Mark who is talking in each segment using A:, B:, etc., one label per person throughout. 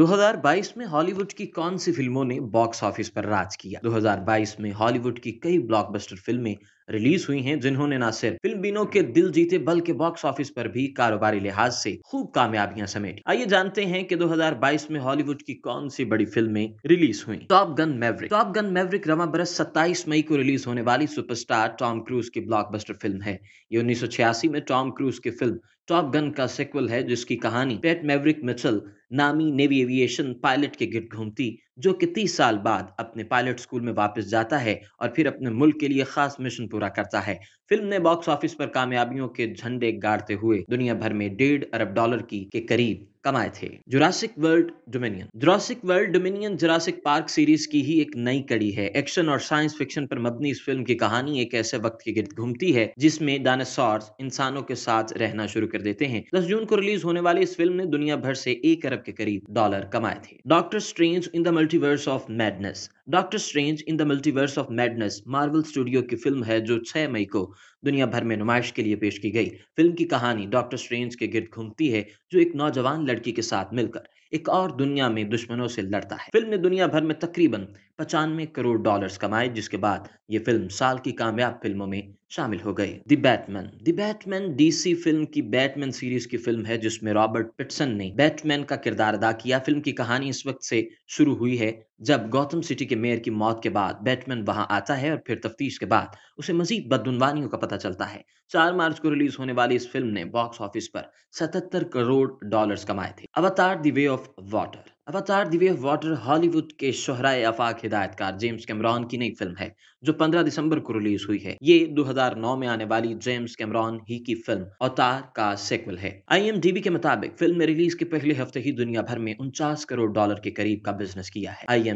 A: 2022 में हॉलीवुड की कौन सी फिल्मों ने बॉक्स ऑफिस पर राज किया 2022 में हॉलीवुड की कई ब्लॉकबस्टर फिल्में रिलीज हुई हैं जिन्होंने न सिर्फ फिल्म बीनों के दिल जीते बल्कि बॉक्स ऑफिस पर भी कारोबारी लिहाज से खूब कामयाबियां समेट आइए जानते हैं कि 2022 में हॉलीवुड की कौन सी बड़ी फिल्में रिलीज हुई Top Gun Maverick Top Gun Maverick रमा बरस सत्ताईस मई को रिलीज होने वाली सुपरस्टार टॉम क्रूज की ब्लॉकबस्टर फिल्म है ये उन्नीस में टॉम क्रूज की फिल्म टॉप गन का सिक्वल है जिसकी कहानी पेट मेवरिक मिचल नामी नेवी एविएशन पायलट के गिट घूमती जो कि तीस साल बाद अपने पायलट स्कूल में वापस जाता है और फिर अपने मुल्क के लिए खास मिशन पूरा करता है फिल्म ने बॉक्स ऑफिस पर कामयाबियों के झंडे गाड़ते हुए दुनिया भर में डेढ़ अरब डॉलर की के करीब कमाए थे Jurassic World Dominion Jurassic World Dominion Jurassic Park series की ही एक नई कड़ी है एक्शन और साइंस फिक्शन पर मबनी इस फिल्म की कहानी एक ऐसे वक्त के गिर्द घूमती है जिसमें डायनासॉर्स इंसानों के साथ रहना शुरू कर देते हैं दस जून को रिलीज होने वाली इस फिल्म ने दुनिया भर से एक अरब के करीब डॉलर कमाए थे Doctor Strange in the Multiverse of Madness Doctor Strange in the Multiverse of Madness Marvel studio की फिल्म है जो 6 मई को दुनिया भर में नुमाइश के लिए पेश की गई फिल्म की कहानी डॉक्टर स्ट्रेंज के गिर्द घूमती है जो एक नौजवान लड़की के साथ मिलकर एक और दुनिया में दुश्मनों से लड़ता है फिल्म ने दुनिया भर में तकरीबन पचानवे करोड़ डॉलर्स कमाए जिसके बाद ये फिल्म साल की कामयाब फिल्मों में शामिल हो गई the Batman the Batman DC film की बैटमैन सीरीज की फिल्म है जिसमें रॉबर्ट पिटसन ने बैटमैन का किरदार अदा किया फिल्म की कहानी इस वक्त से शुरू हुई है जब गौतम सिटी के मेयर की मौत के बाद बैटमैन वहां आता है और फिर तफ्तीश के बाद उसे मजीद बदनवानियों का पता चलता है चार मार्च को रिलीज होने वाली इस फिल्म ने बॉक्स ऑफिस पर सतहत्तर करोड़ डॉलर कमाए थे Avatar the Way of Water Avatar the Water Hollywood के शहरा आफाक हिदायतकार जेम्स कैमरॉन की नई फिल्म है जो 15 दिसंबर को रिलीज हुई है ये 2009 में आने वाली जेम्स कैमरॉन ही की फिल्म अवतार का सेक्वल है आई के मुताबिक फिल्म में रिलीज के पहले हफ्ते ही दुनिया भर में उनचास करोड़ डॉलर के करीब का बिजनेस किया है आई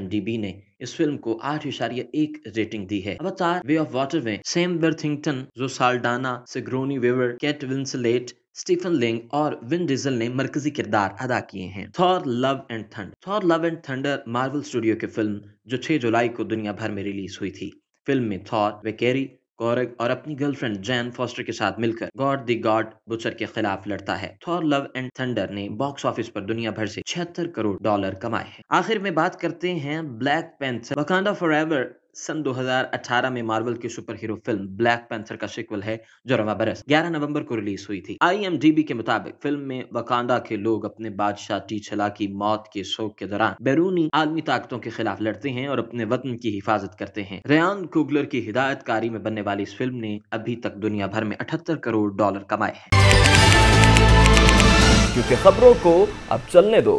A: ने इस फिल्म को आठ इशारिया एक रेटिंग दी है अवतार वे ऑफ वाटर में Sam Worthington Zoe Saldana Sigourney Weaver Kate Winslet Stephen Lang और विन डीजल ने मरकजी किरदार अदा किए हैं Thor Love and Thunder Thor Love and Thunder Marvel studio की फिल्म जो 6 जुलाई को दुनिया भर में रिलीज हुई थी फिल्म में थॉर वेकेरी गौरग और अपनी गर्लफ्रेंड जैन फॉस्टर के साथ मिलकर गॉड दी गॉड बुचर के खिलाफ लड़ता है थॉर लव एंड थंडर ने बॉक्स ऑफिस पर दुनिया भर से छिहत्तर करोड़ डॉलर कमाए हैं आखिर में बात करते हैं ब्लैक पेंथर वकांडा फॉरएवर सन 2018 में मार्वल की सुपर हीरो फिल्म ब्लैक पैंथर का सिक्वल है जो रवा बरस 11 नवंबर को रिलीज हुई थी आईएमडीबी के मुताबिक फिल्म में वकांडा के लोग अपने बादशाह टीचला की मौत के शोक के दौरान बैरूनी आलमी ताकतों के खिलाफ लड़ते हैं और अपने वतन की हिफाजत करते हैं रेन कुगलर की हिदायतकारी में बनने वाली इस फिल्म ने अभी तक दुनिया भर में अठहत्तर करोड़ डॉलर कमाए हैं क्योंकि खबरों को अब चलने दो